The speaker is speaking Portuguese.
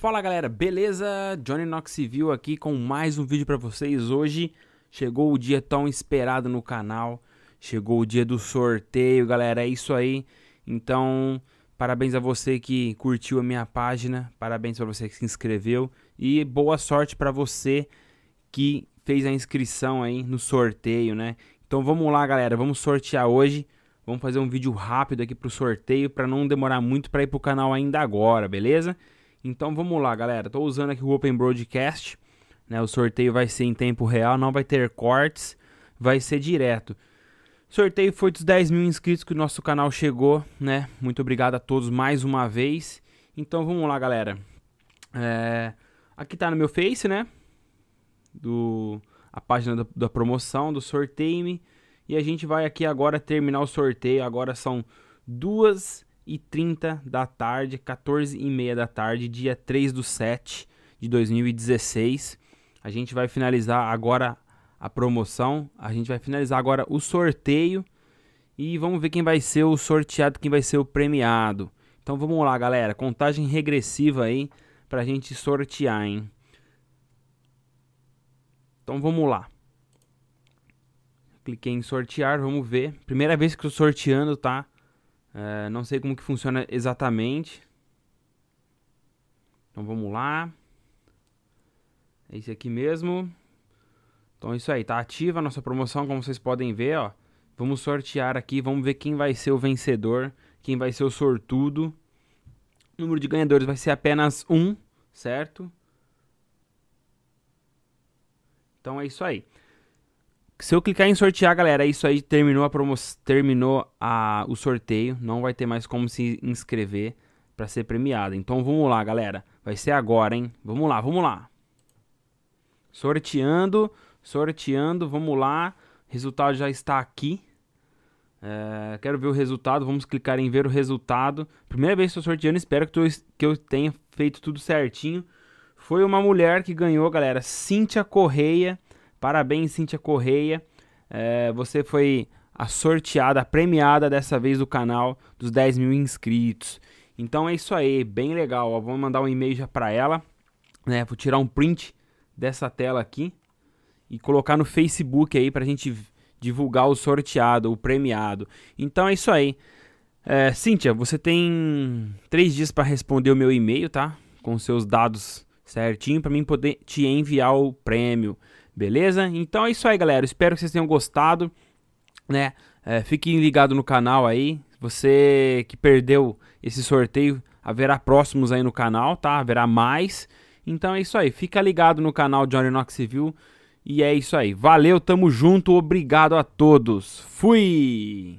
Fala galera, beleza? Johnny Civil aqui com mais um vídeo para vocês. Hoje chegou o dia tão esperado no canal, chegou o dia do sorteio, galera, é isso aí. Então, parabéns a você que curtiu a minha página, parabéns para você que se inscreveu e boa sorte para você que fez a inscrição aí no sorteio, né? Então vamos lá, galera, vamos sortear hoje. Vamos fazer um vídeo rápido aqui pro sorteio para não demorar muito para ir pro canal ainda agora, beleza? Então vamos lá, galera. Estou usando aqui o Open Broadcast. Né? O sorteio vai ser em tempo real, não vai ter cortes, vai ser direto. O sorteio foi dos 10 mil inscritos que o nosso canal chegou, né? Muito obrigado a todos mais uma vez. Então vamos lá, galera. É... Aqui tá no meu Face, né? Do... A página da promoção, do sorteio. E a gente vai aqui agora terminar o sorteio. Agora são duas e 30 da tarde, 14 e meia da tarde, dia 3 do 7 de 2016. A gente vai finalizar agora a promoção, a gente vai finalizar agora o sorteio e vamos ver quem vai ser o sorteado, quem vai ser o premiado. Então vamos lá, galera, contagem regressiva aí pra gente sortear, hein? Então vamos lá. Cliquei em sortear, vamos ver. Primeira vez que eu sorteando, tá? É, não sei como que funciona exatamente. Então vamos lá. É esse aqui mesmo. Então é isso aí, tá ativa a nossa promoção, como vocês podem ver, ó. Vamos sortear aqui, vamos ver quem vai ser o vencedor, quem vai ser o sortudo. O número de ganhadores vai ser apenas um, certo? Então é isso aí. Se eu clicar em sortear, galera, isso aí terminou a promoção, terminou a, o sorteio, não vai ter mais como se inscrever para ser premiado. Então vamos lá, galera, vai ser agora, hein? Vamos lá, vamos lá. Sorteando, sorteando, vamos lá. Resultado já está aqui. É, quero ver o resultado, vamos clicar em ver o resultado. Primeira vez que estou sorteando, espero que, que eu tenha feito tudo certinho. Foi uma mulher que ganhou, galera, Cíntia Correia Parabéns, Cíntia Correia. É, você foi a sorteada, a premiada dessa vez do canal dos 10 mil inscritos. Então é isso aí, bem legal. Ó, vou mandar um e-mail já para ela. Né? Vou tirar um print dessa tela aqui e colocar no Facebook aí para a gente divulgar o sorteado, o premiado. Então é isso aí. É, Cíntia, você tem três dias para responder o meu e-mail, tá? Com seus dados certinho para mim poder te enviar o prêmio. Beleza? Então é isso aí, galera. Espero que vocês tenham gostado, né? É, fiquem ligados no canal aí. Você que perdeu esse sorteio, haverá próximos aí no canal, tá? Haverá mais. Então é isso aí. Fica ligado no canal Johnny Civil E é isso aí. Valeu, tamo junto. Obrigado a todos. Fui!